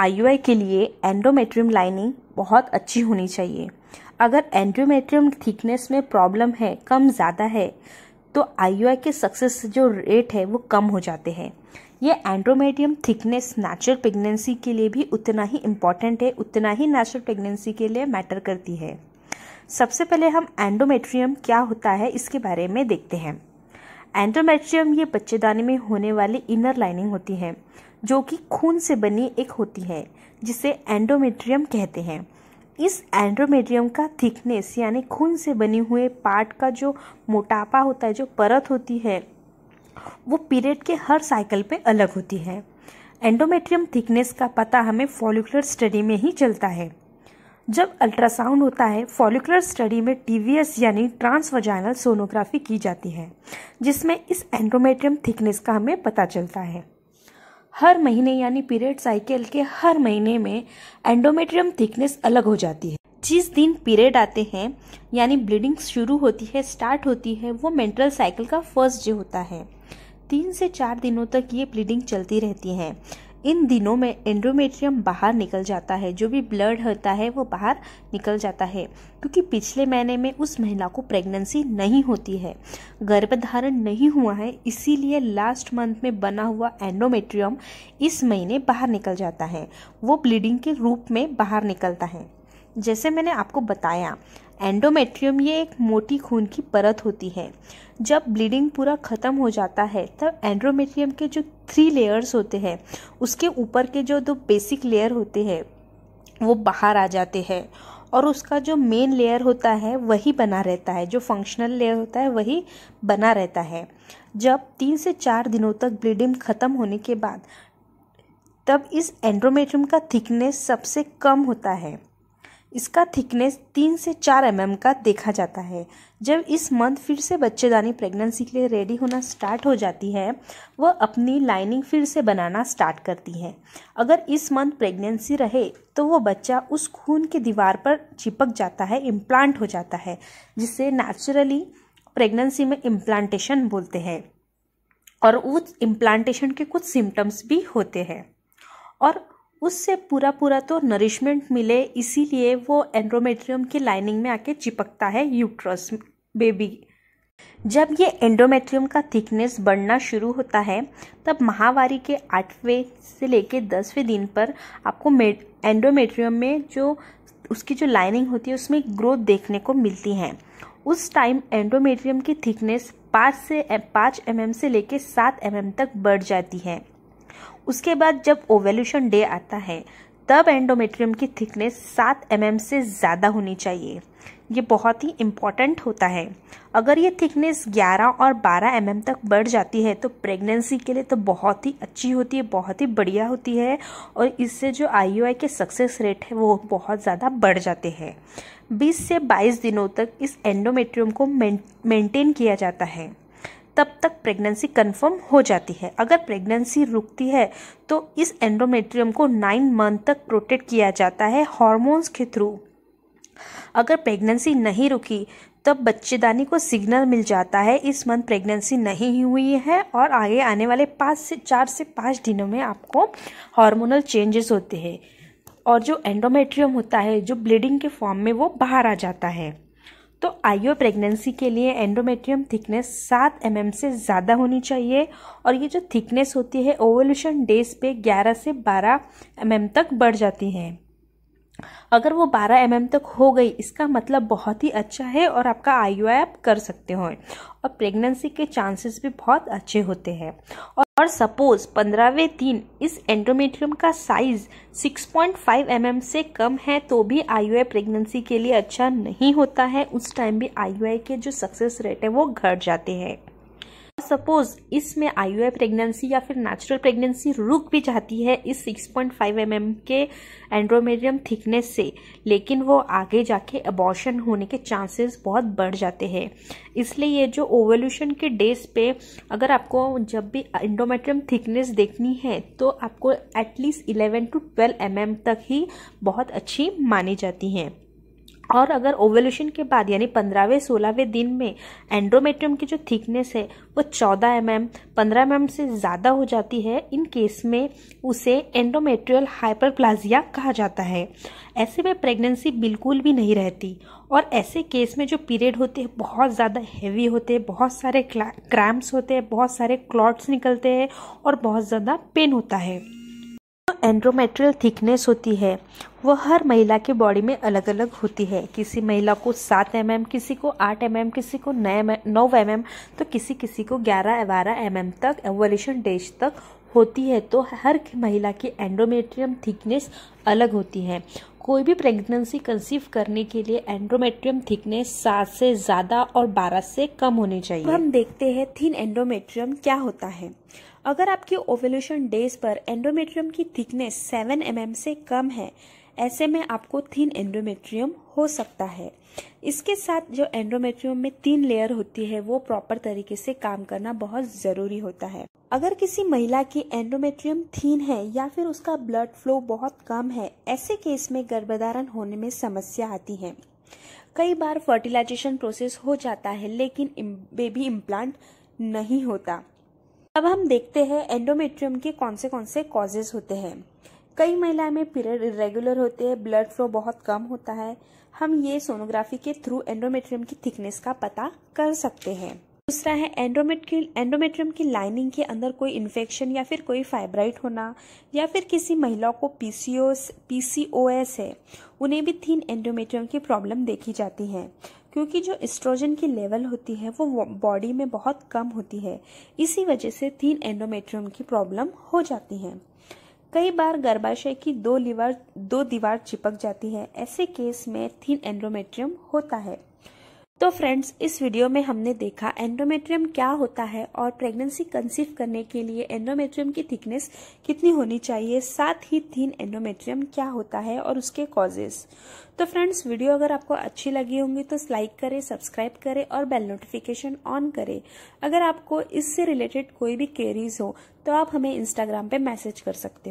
आई के लिए endometrium lining बहुत अच्छी होनी चाहिए अगर एंडोमेट्रियम थिकनेस में प्रॉब्लम है कम ज़्यादा है तो आई के सक्सेस जो रेट है वो कम हो जाते हैं ये एंड्रोमेडियम थिकनेस नेचुरल प्रेगनेंसी के लिए भी उतना ही इम्पॉर्टेंट है उतना ही नेचुरल प्रेगनेंसी के लिए मैटर करती है सबसे पहले हम एंडोमेट्रियम क्या होता है इसके बारे में देखते हैं एंडोमेट्रियम ये बच्चेदानी में होने वाली इनर लाइनिंग होती है जो कि खून से बनी एक होती है जिसे एंडोमेट्रियम कहते हैं इस एंड्रोमेट्रियम का थिकनेस यानी खून से बने हुए पार्ट का जो मोटापा होता है जो परत होती है वो पीरियड के हर साइकिल पे अलग होती है एंडोमेट्रियम थिकनेस का पता हमें फॉलिकुलर स्टडी में ही चलता है जब अल्ट्रासाउंड होता है फॉलिकुलर स्टडी में टीवीएस यानी ट्रांसवजाइनल सोनोग्राफी की जाती है जिसमें इस एंडोमेट्रियम थिकनेस का हमें पता चलता है हर महीने यानी पीरियड साइकिल के हर महीने में एंडोमेट्रियम थिकनेस अलग हो जाती है जिस दिन पीरियड आते हैं यानी ब्लीडिंग शुरू होती है स्टार्ट होती है वो मेंट्रल साइकिल का फर्स्ट डे होता है तीन से चार दिनों तक ये ब्लीडिंग चलती रहती है इन दिनों में एंडोमेट्रियम बाहर निकल जाता है जो भी ब्लड होता है वो बाहर निकल जाता है क्योंकि पिछले महीने में उस महिला को प्रेगनेंसी नहीं होती है गर्भधारण नहीं हुआ है इसीलिए लास्ट मंथ में बना हुआ एंडोमेट्रियम इस महीने बाहर निकल जाता है वो ब्लीडिंग के रूप में बाहर निकलता है जैसे मैंने आपको बताया एंडोमेट्रियम ये एक मोटी खून की परत होती है जब ब्लीडिंग पूरा ख़त्म हो जाता है तब एंडोमेट्रियम के जो थ्री लेयर्स होते हैं उसके ऊपर के जो दो बेसिक लेयर होते हैं वो बाहर आ जाते हैं और उसका जो मेन लेयर होता है वही बना रहता है जो फंक्शनल लेयर होता है वही बना रहता है जब तीन से चार दिनों तक ब्लीडिंग ख़त्म होने के बाद तब इस एंड्रोमेट्रियम का थिकनेस सबसे कम होता है इसका थिकनेस तीन से चार एम mm का देखा जाता है जब इस मंथ फिर से बच्चेदानी प्रेगनेंसी के लिए रेडी होना स्टार्ट हो जाती है वह अपनी लाइनिंग फिर से बनाना स्टार्ट करती है अगर इस मंथ प्रेगनेंसी रहे तो वो बच्चा उस खून की दीवार पर चिपक जाता है इम्प्लांट हो जाता है जिसे नेचुरली प्रेगनेंसी में इम्प्लांटेशन बोलते हैं और उस इम्प्लांटेशन के कुछ सिम्टम्स भी होते हैं और उससे पूरा पूरा तो नरिशमेंट मिले इसीलिए वो एंड्रोमेट्रियम की लाइनिंग में आके चिपकता है यूट्रस बेबी जब ये एंडोमेट्रियम का थिकनेस बढ़ना शुरू होता है तब महावारी के आठवें से लेके दसवें दिन पर आपको एंडोमेट्रियम में जो उसकी जो लाइनिंग होती है उसमें ग्रोथ देखने को मिलती है उस टाइम एंडोमेट्रियम की थिकनेस पाँच से पाँच एम mm से लेकर सात एम mm तक बढ़ जाती है उसके बाद जब ओवेल्यूशन डे आता है तब एंडोमेट्रियम की थिकनेस सात एम mm से ज़्यादा होनी चाहिए ये बहुत ही इम्पॉर्टेंट होता है अगर ये थिकनेस 11 और 12 एम mm तक बढ़ जाती है तो प्रेगनेंसी के लिए तो बहुत ही अच्छी होती है बहुत ही बढ़िया होती है और इससे जो आई के सक्सेस रेट है वो बहुत ज़्यादा बढ़ जाते हैं 20 से 22 दिनों तक इस एंडोमेट्रियम को मेंटेन किया जाता है तब तक प्रेगनेंसी कंफर्म हो जाती है अगर प्रेगनेंसी रुकती है तो इस एंडोमेट्रियम को नाइन मंथ तक प्रोटेक्ट किया जाता है हॉर्मोन्स के थ्रू अगर प्रेगनेंसी नहीं रुकी तब बच्चेदानी को सिग्नल मिल जाता है इस मंथ प्रेगनेंसी नहीं हुई है और आगे आने वाले पाँच से चार से पाँच दिनों में आपको हार्मोनल चेंजेस होते हैं और जो एंडोमेट्रियम होता है जो ब्लीडिंग के फॉर्म में वो बाहर आ जाता है तो आईओ प्रेगनेंसी के लिए एंडोमेट्रियम थिकनेस सात एम mm से ज़्यादा होनी चाहिए और ये जो थिकनेस होती है ओवोल्यूशन डेज पे ग्यारह से बारह एम mm तक बढ़ जाती है अगर वो 12 एम mm तक हो गई इसका मतलब बहुत ही अच्छा है और आपका आई आप कर सकते हो और प्रेगनेंसी के चांसेस भी बहुत अच्छे होते हैं और और सपोज पंद्रहवें दिन इस एंडोमेट्रियम का साइज 6.5 पॉइंट mm से कम है तो भी आई प्रेगनेंसी के लिए अच्छा नहीं होता है उस टाइम भी आई के जो सक्सेस रेट है वो घट जाते हैं सपोज इसमें आई यू प्रेगनेंसी या फिर नेचुरल प्रेगनेंसी रुक भी जाती है इस 6.5 पॉइंट mm के एंड्रोमेडियम थिकनेस से लेकिन वो आगे जाके अबॉर्शन होने के चांसेस बहुत बढ़ जाते हैं इसलिए ये जो ओवोल्यूशन के डेज पे अगर आपको जब भी एंड्रोमेडियम थिकनेस देखनी है तो आपको एटलीस्ट 11 टू 12 एम mm तक ही बहुत अच्छी मानी जाती हैं और अगर ओवोल्यूशन के बाद यानी पंद्रहवें सोलहवें दिन में एंड्रोमेट्रियम की जो थिकनेस है वो चौदह एम mm, एम पंद्रह एम mm एम से ज़्यादा हो जाती है इन केस में उसे एंड्रोमेट्रियल हाइपरप्लाजिया कहा जाता है ऐसे में प्रेगनेंसी बिल्कुल भी नहीं रहती और ऐसे केस में जो पीरियड होते हैं बहुत ज़्यादा हैवी होते हैं बहुत सारे क्रैम्प्स होते हैं बहुत सारे क्लॉट्स निकलते हैं और बहुत ज़्यादा पेन होता है एंड्रोमेट्रियल थिकनेस होती है वह हर महिला के बॉडी में अलग अलग होती है किसी महिला को सात एम mm, किसी को आठ एम mm, किसी को नौ नौ एम mm, तो किसी किसी को ग्यारह बारह एम तक एवोल्यूशन डेज तक होती है तो हर महिला की एंडोमेट्रियम थिकनेस अलग होती है कोई भी प्रेगनेंसी कंसीव करने के लिए एंड्रोमेट्रियम थिकनेस सात से ज़्यादा और बारह से कम होनी चाहिए हम देखते हैं थिन एंड्रोमेट्रियम क्या होता है अगर आपके ओवल्यूशन डेज पर एंडोमेट्रियम की थिकनेस सेवन एम mm से कम है ऐसे में आपको थीन एंडोमेट्रियम हो सकता है इसके साथ जो एंडोमेट्रियम में तीन लेयर होती है वो प्रॉपर तरीके से काम करना बहुत ज़रूरी होता है अगर किसी महिला की एंडोमेट्रियम थीन है या फिर उसका ब्लड फ्लो बहुत कम है ऐसे केस में गर्भधारण होने में समस्या आती है कई बार फर्टिलाइजेशन प्रोसेस हो जाता है लेकिन बेबी इम्प्लांट नहीं होता अब हम देखते हैं एंडोमेट्रियम के कौन से कौन से कॉजेज होते हैं कई महिलाएं में पीरियड इरेगुलर होते हैं ब्लड फ्लो बहुत कम होता है हम ये सोनोग्राफी के थ्रू एंडोमेट्रियम की थिकनेस का पता कर सकते हैं दूसरा है एंडोमेट्रियल एंडोमेट्रियम की लाइनिंग के अंदर कोई इन्फेक्शन या फिर कोई फाइब्राइट होना या फिर किसी महिला को पीसीओस पीसीओएस है उन्हें भी थीन एंडोमेट्रियम की प्रॉब्लम देखी जाती है क्योंकि जो एस्ट्रोजन की लेवल होती है वो बॉडी में बहुत कम होती है इसी वजह से थीन एंडोमेट्रियम की प्रॉब्लम हो जाती है कई बार गर्भाशय की दो लीवर दो दीवार चिपक जाती है ऐसे केस में थीन एंड्रोमेट्रियम होता है तो फ्रेंड्स इस वीडियो में हमने देखा एंडोमेट्रियम क्या होता है और प्रेगनेंसी कंसीव करने के लिए एंडोमेट्रियम की थिकनेस कितनी होनी चाहिए साथ ही थीन एंडोमेट्रियम क्या होता है और उसके कॉजेस तो फ्रेंड्स वीडियो अगर आपको अच्छी लगी होंगी तो लाइक करें सब्सक्राइब करें और बेल नोटिफिकेशन ऑन करें अगर आपको इससे रिलेटेड कोई भी क्वेरीज हो तो आप हमें इंस्टाग्राम पर मैसेज कर सकते हो